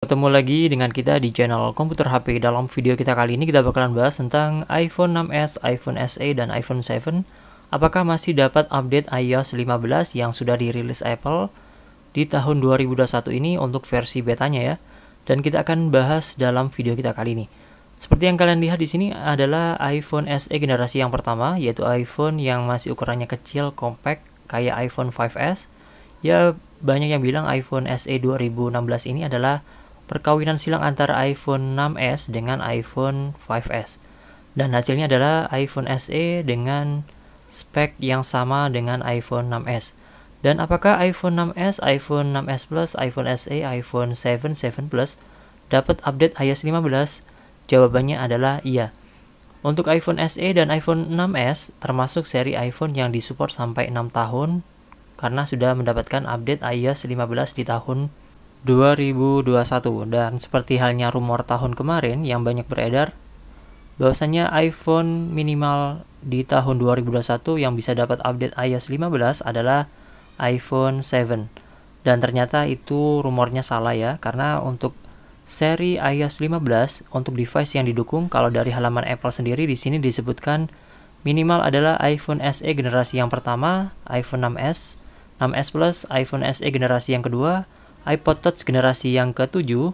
Ketemu lagi dengan kita di channel Komputer HP. Dalam video kita kali ini kita bakalan bahas tentang iPhone 6s, iPhone SE, dan iPhone 7. Apakah masih dapat update iOS 15 yang sudah dirilis Apple di tahun 2021 ini untuk versi betanya ya. Dan kita akan bahas dalam video kita kali ini. Seperti yang kalian lihat di sini adalah iPhone SE generasi yang pertama, yaitu iPhone yang masih ukurannya kecil, compact, kayak iPhone 5s. Ya, banyak yang bilang iPhone SE 2016 ini adalah perkawinan silang antara iPhone 6s dengan iPhone 5s. Dan hasilnya adalah iPhone SE dengan spek yang sama dengan iPhone 6s. Dan apakah iPhone 6s, iPhone 6s Plus, iPhone SE, iPhone 7, 7 Plus dapat update iOS 15? Jawabannya adalah iya. Untuk iPhone SE dan iPhone 6s termasuk seri iPhone yang disupport sampai 6 tahun karena sudah mendapatkan update iOS 15 di tahun 2021 dan seperti halnya rumor tahun kemarin yang banyak beredar bahwasanya iPhone minimal di tahun 2021 yang bisa dapat update iOS 15 adalah iPhone 7 dan ternyata itu rumornya salah ya karena untuk seri iOS 15 untuk device yang didukung kalau dari halaman Apple sendiri di sini disebutkan minimal adalah iPhone SE generasi yang pertama, iPhone 6s, 6s Plus, iPhone SE generasi yang kedua, iPod Touch generasi yang ke-7,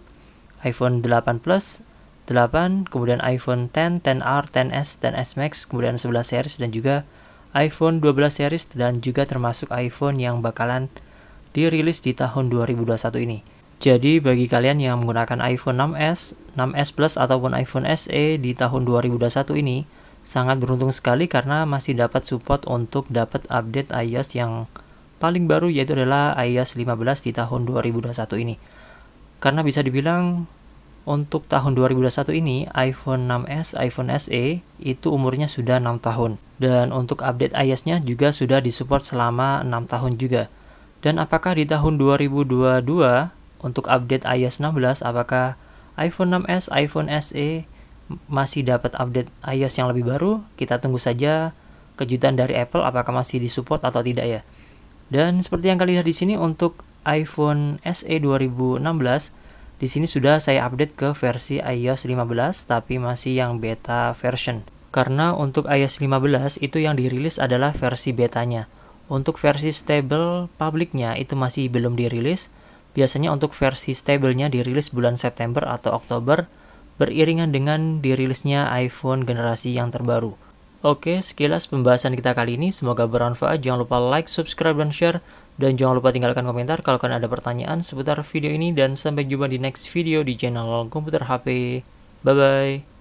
iPhone 8 Plus, 8, kemudian iPhone 10, 10R, 10S, 10S Max, kemudian 11 series dan juga iPhone 12 series dan juga termasuk iPhone yang bakalan dirilis di tahun 2021 ini. Jadi bagi kalian yang menggunakan iPhone 6s, 6s Plus ataupun iPhone SE di tahun 2021 ini sangat beruntung sekali karena masih dapat support untuk dapat update iOS yang paling baru yaitu adalah iOS 15 di tahun 2021 ini. Karena bisa dibilang untuk tahun 2021 ini iPhone 6s, iPhone SE itu umurnya sudah 6 tahun dan untuk update iOS-nya juga sudah disupport selama 6 tahun juga. Dan apakah di tahun 2022 untuk update iOS 16 apakah iPhone 6s, iPhone SE masih dapat update iOS yang lebih baru? Kita tunggu saja kejutan dari Apple apakah masih disupport atau tidak ya. Dan seperti yang kalian lihat di sini untuk iPhone SE 2016 di sini sudah saya update ke versi iOS 15 tapi masih yang beta version. Karena untuk iOS 15 itu yang dirilis adalah versi betanya. Untuk versi stable publiknya itu masih belum dirilis. Biasanya untuk versi stablenya dirilis bulan September atau Oktober beriringan dengan dirilisnya iPhone generasi yang terbaru. Oke, sekilas pembahasan kita kali ini. Semoga bermanfaat. Jangan lupa like, subscribe, dan share. Dan jangan lupa tinggalkan komentar kalau kalian ada pertanyaan seputar video ini. Dan sampai jumpa di next video di channel Komputer HP. Bye-bye.